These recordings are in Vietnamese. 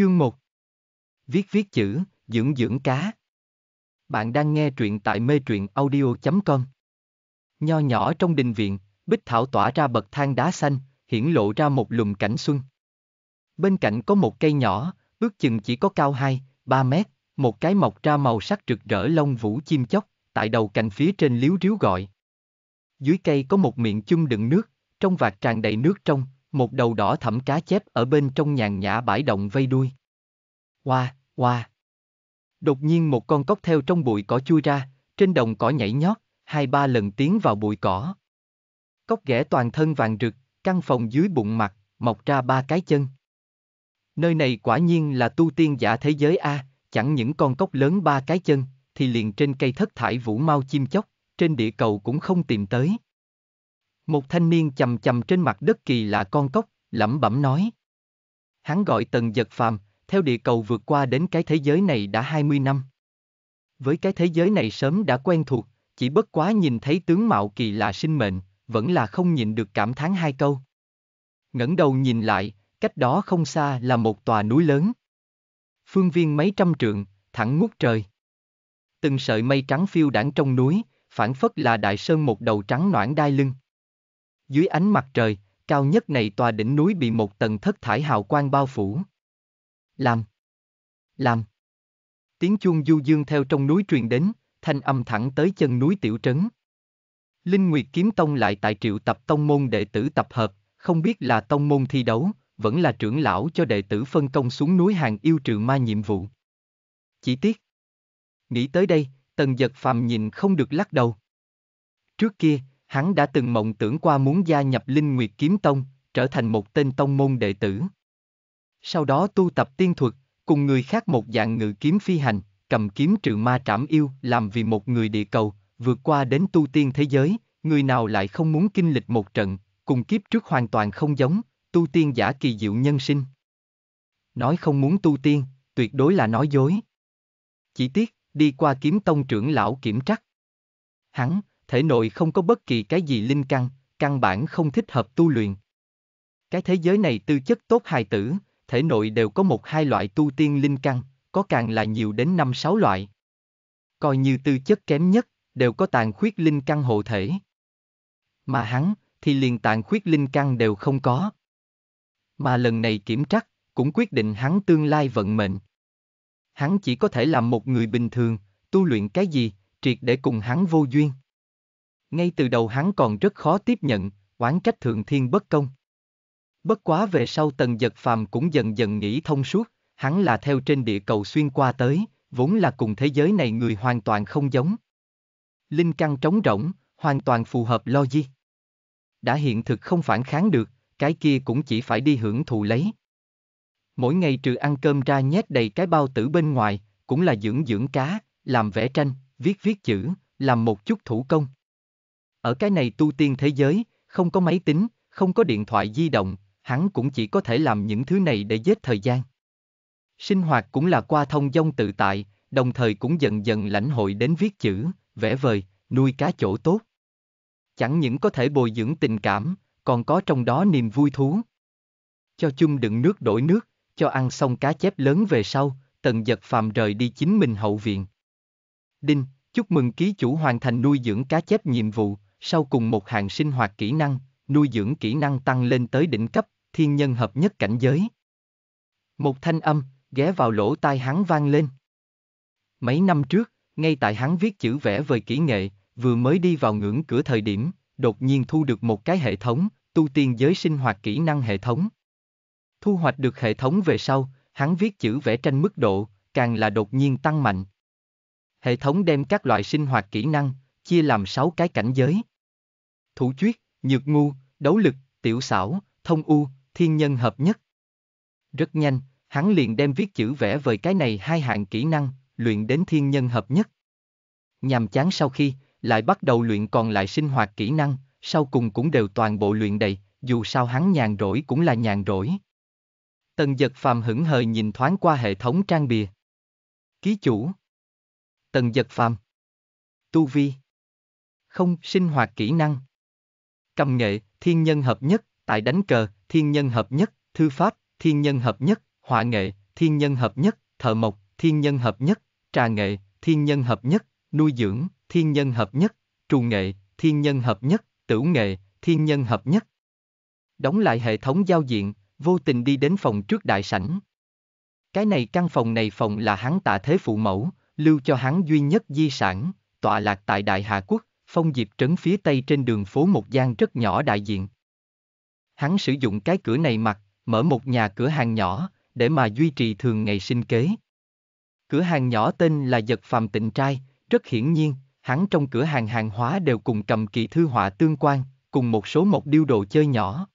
Chương 1 Viết viết chữ, dưỡng dưỡng cá. Bạn đang nghe truyện tại mê truyện audio.com. Nho nhỏ trong đình viện, bích thảo tỏa ra bậc thang đá xanh, hiển lộ ra một lùm cảnh xuân. Bên cạnh có một cây nhỏ, ước chừng chỉ có cao 2, 3 mét, một cái mọc ra màu sắc rực rỡ lông vũ chim chóc, tại đầu cành phía trên liếu riếu gọi. Dưới cây có một miệng chung đựng nước, trong vạt tràn đầy nước trong, một đầu đỏ thẫm cá chép ở bên trong nhàn nhã bãi động vây đuôi. Hoa, hoa. Đột nhiên một con cóc theo trong bụi cỏ chui ra, trên đồng cỏ nhảy nhót, hai ba lần tiến vào bụi cỏ. Cóc ghẻ toàn thân vàng rực, căn phòng dưới bụng mặt, mọc ra ba cái chân. Nơi này quả nhiên là tu tiên giả thế giới A, chẳng những con cóc lớn ba cái chân, thì liền trên cây thất thải vũ mau chim chóc, trên địa cầu cũng không tìm tới. Một thanh niên chầm chầm trên mặt đất kỳ lạ con cốc, lẩm bẩm nói. Hắn gọi tần giật phàm, theo địa cầu vượt qua đến cái thế giới này đã 20 năm. Với cái thế giới này sớm đã quen thuộc, chỉ bất quá nhìn thấy tướng mạo kỳ lạ sinh mệnh, vẫn là không nhịn được cảm thán hai câu. ngẩng đầu nhìn lại, cách đó không xa là một tòa núi lớn. Phương viên mấy trăm trượng, thẳng ngút trời. Từng sợi mây trắng phiêu đảng trong núi, phản phất là đại sơn một đầu trắng noãn đai lưng. Dưới ánh mặt trời, cao nhất này tòa đỉnh núi bị một tầng thất thải hào quang bao phủ. Làm! Làm! Tiếng chuông du dương theo trong núi truyền đến, thanh âm thẳng tới chân núi tiểu trấn. Linh Nguyệt Kiếm Tông lại tại triệu tập tông môn đệ tử tập hợp, không biết là tông môn thi đấu, vẫn là trưởng lão cho đệ tử phân công xuống núi hàng yêu trừ ma nhiệm vụ. Chỉ tiếc. Nghĩ tới đây, tần giật phàm nhìn không được lắc đầu. Trước kia, hắn đã từng mộng tưởng qua muốn gia nhập Linh Nguyệt Kiếm Tông, trở thành một tên tông môn đệ tử. Sau đó tu tập tiên thuật, cùng người khác một dạng ngự kiếm phi hành, cầm kiếm trừ ma trảm yêu, làm vì một người địa cầu, vượt qua đến tu tiên thế giới, người nào lại không muốn kinh lịch một trận, cùng kiếp trước hoàn toàn không giống, tu tiên giả kỳ diệu nhân sinh. Nói không muốn tu tiên, tuyệt đối là nói dối. Chỉ tiếc, đi qua kiếm tông trưởng lão kiểm trắc. Hắn, thể nội không có bất kỳ cái gì linh căn, căn bản không thích hợp tu luyện. Cái thế giới này tư chất tốt hài tử, thể nội đều có một hai loại tu tiên linh căn, có càng là nhiều đến năm sáu loại. Coi như tư chất kém nhất, đều có tàn khuyết linh căn hộ thể. Mà hắn, thì liền tàn khuyết linh căn đều không có. Mà lần này kiểm trắc, cũng quyết định hắn tương lai vận mệnh. Hắn chỉ có thể làm một người bình thường, tu luyện cái gì, triệt để cùng hắn vô duyên. Ngay từ đầu hắn còn rất khó tiếp nhận, oán trách thượng thiên bất công. Bất quá về sau tần giật phàm cũng dần dần nghĩ thông suốt, hắn là theo trên địa cầu xuyên qua tới, vốn là cùng thế giới này người hoàn toàn không giống. Linh căn trống rỗng, hoàn toàn phù hợp logic. Đã hiện thực không phản kháng được, cái kia cũng chỉ phải đi hưởng thụ lấy. Mỗi ngày trừ ăn cơm ra nhét đầy cái bao tử bên ngoài, cũng là dưỡng dưỡng cá, làm vẽ tranh, viết viết chữ, làm một chút thủ công. Ở cái này tu tiên thế giới, không có máy tính, không có điện thoại di động, hắn cũng chỉ có thể làm những thứ này để giết thời gian. Sinh hoạt cũng là qua thông dong tự tại, đồng thời cũng dần dần lãnh hội đến viết chữ, vẽ vời, nuôi cá chỗ tốt. Chẳng những có thể bồi dưỡng tình cảm, còn có trong đó niềm vui thú. Cho chung đựng nước đổi nước, cho ăn xong cá chép lớn về sau, tần giật phàm rời đi chính mình hậu viện. Đinh, chúc mừng ký chủ hoàn thành nuôi dưỡng cá chép nhiệm vụ, sau cùng một hàng sinh hoạt kỹ năng, nuôi dưỡng kỹ năng tăng lên tới đỉnh cấp, thiên nhân hợp nhất cảnh giới. Một thanh âm, ghé vào lỗ tai hắn vang lên. Mấy năm trước, ngay tại hắn viết chữ vẽ về kỹ nghệ, vừa mới đi vào ngưỡng cửa thời điểm, đột nhiên thu được một cái hệ thống, tu tiên giới sinh hoạt kỹ năng hệ thống. Thu hoạch được hệ thống về sau, hắn viết chữ vẽ tranh mức độ, càng là đột nhiên tăng mạnh. Hệ thống đem các loại sinh hoạt kỹ năng, chia làm 6 cái cảnh giới thủ chuyết, nhược ngu, đấu lực, tiểu xảo, thông u, thiên nhân hợp nhất. Rất nhanh, hắn liền đem viết chữ vẽ vời cái này hai hạng kỹ năng, luyện đến thiên nhân hợp nhất. Nhàm chán sau khi, lại bắt đầu luyện còn lại sinh hoạt kỹ năng, sau cùng cũng đều toàn bộ luyện đầy, dù sao hắn nhàn rỗi cũng là nhàn rỗi. Tần giật phàm hững hờ nhìn thoáng qua hệ thống trang bìa. Ký chủ. Tần giật phàm. Tu vi. Không, sinh hoạt kỹ năng, cầm nghệ, thiên nhân hợp nhất, tại đánh cờ, thiên nhân hợp nhất, thư pháp, thiên nhân hợp nhất, họa nghệ, thiên nhân hợp nhất, thợ mộc, thiên nhân hợp nhất, trà nghệ, thiên nhân hợp nhất, nuôi dưỡng, thiên nhân hợp nhất, trù nghệ, thiên nhân hợp nhất, tửu nghệ, thiên nhân hợp nhất. Đóng lại hệ thống giao diện, vô tình đi đến phòng trước đại sảnh. Cái này căn phòng này phòng là hắn tạ thế phụ mẫu, lưu cho hắn duy nhất di sản, tọa lạc tại Đại Hạ Quốc, Phong Diệp trấn phía tây trên đường phố một gian rất nhỏ đại diện. Hắn sử dụng cái cửa này mặt, mở một nhà cửa hàng nhỏ, để mà duy trì thường ngày sinh kế. Cửa hàng nhỏ tên là Giật Phàm Tịnh Trai, rất hiển nhiên, hắn trong cửa hàng hàng hóa đều cùng cầm kỳ thư họa tương quan, cùng một số một điêu đồ chơi nhỏ.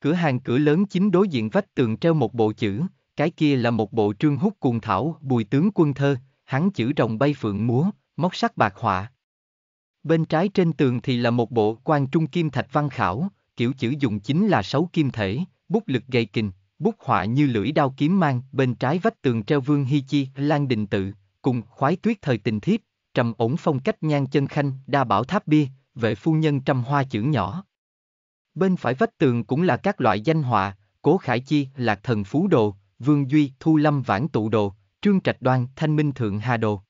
Cửa hàng cửa lớn chính đối diện vách tường treo một bộ chữ, cái kia là một bộ trương hút cuồng thảo, bùi tướng quân thơ, hắn chữ rồng bay phượng múa, móc sắc bạc họa. Bên trái trên tường thì là một bộ quan trung kim thạch văn khảo, kiểu chữ dùng chính là sáu kim thể, bút lực gầy kình, bút họa như lưỡi đao kiếm mang, bên trái vách tường treo vương hy chi, lan đình tự, cùng khoái tuyết thời tình thiếp, trầm ổn phong cách nhan chân khanh, đa bảo tháp bia, vệ phu nhân trăm hoa chữ nhỏ. Bên phải vách tường cũng là các loại danh họa, cố khải chi, lạc thần phú đồ, vương duy, thu lâm vãn tụ đồ, trương trạch đoan, thanh minh thượng hà đồ.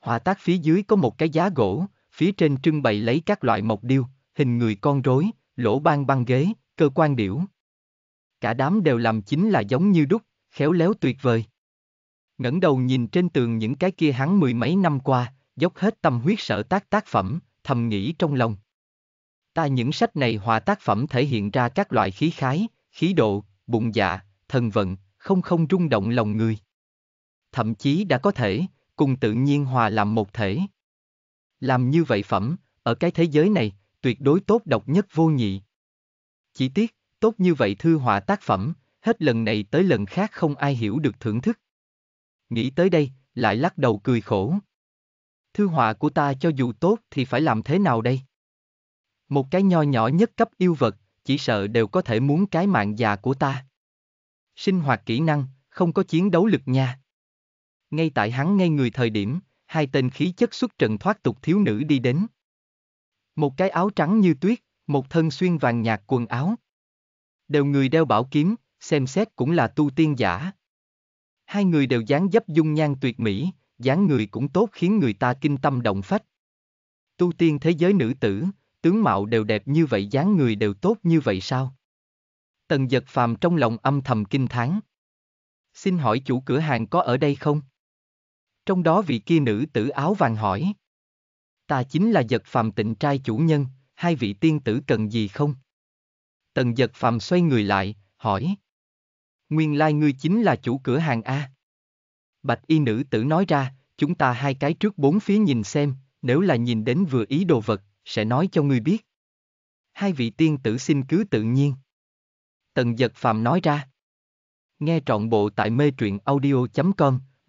Họa tác phía dưới có một cái giá gỗ, phía trên trưng bày lấy các loại mộc điêu, hình người con rối, lỗ ban băng ghế, cơ quan điểu. Cả đám đều làm chính là giống như đúc, khéo léo tuyệt vời. ngẩng đầu nhìn trên tường những cái kia hắn mười mấy năm qua, dốc hết tâm huyết sở tác tác phẩm, thầm nghĩ trong lòng. Ta những sách này hòa tác phẩm thể hiện ra các loại khí khái, khí độ, bụng dạ, thần vận, không không rung động lòng người. Thậm chí đã có thể, cùng tự nhiên hòa làm một thể làm như vậy phẩm, ở cái thế giới này, tuyệt đối tốt độc nhất vô nhị. Chỉ tiếc, tốt như vậy thư họa tác phẩm, hết lần này tới lần khác không ai hiểu được thưởng thức. Nghĩ tới đây, lại lắc đầu cười khổ. Thư họa của ta cho dù tốt thì phải làm thế nào đây? Một cái nho nhỏ nhất cấp yêu vật, chỉ sợ đều có thể muốn cái mạng già của ta. Sinh hoạt kỹ năng, không có chiến đấu lực nha. Ngay tại hắn ngay người thời điểm, hai tên khí chất xuất trận thoát tục thiếu nữ đi đến. Một cái áo trắng như tuyết, một thân xuyên vàng nhạt quần áo. Đều người đeo bảo kiếm, xem xét cũng là tu tiên giả. Hai người đều dáng dấp dung nhan tuyệt mỹ, dáng người cũng tốt khiến người ta kinh tâm động phách. Tu tiên thế giới nữ tử, tướng mạo đều đẹp như vậy dáng người đều tốt như vậy sao? Tần giật phàm trong lòng âm thầm kinh thán, Xin hỏi chủ cửa hàng có ở đây không? trong đó vị kia nữ tử áo vàng hỏi. Ta chính là giật phàm tịnh trai chủ nhân, hai vị tiên tử cần gì không? Tần giật phàm xoay người lại, hỏi. Nguyên lai ngươi chính là chủ cửa hàng A. Bạch y nữ tử nói ra, chúng ta hai cái trước bốn phía nhìn xem, nếu là nhìn đến vừa ý đồ vật, sẽ nói cho ngươi biết. Hai vị tiên tử xin cứ tự nhiên. Tần giật phàm nói ra. Nghe trọn bộ tại mê truyện audio.com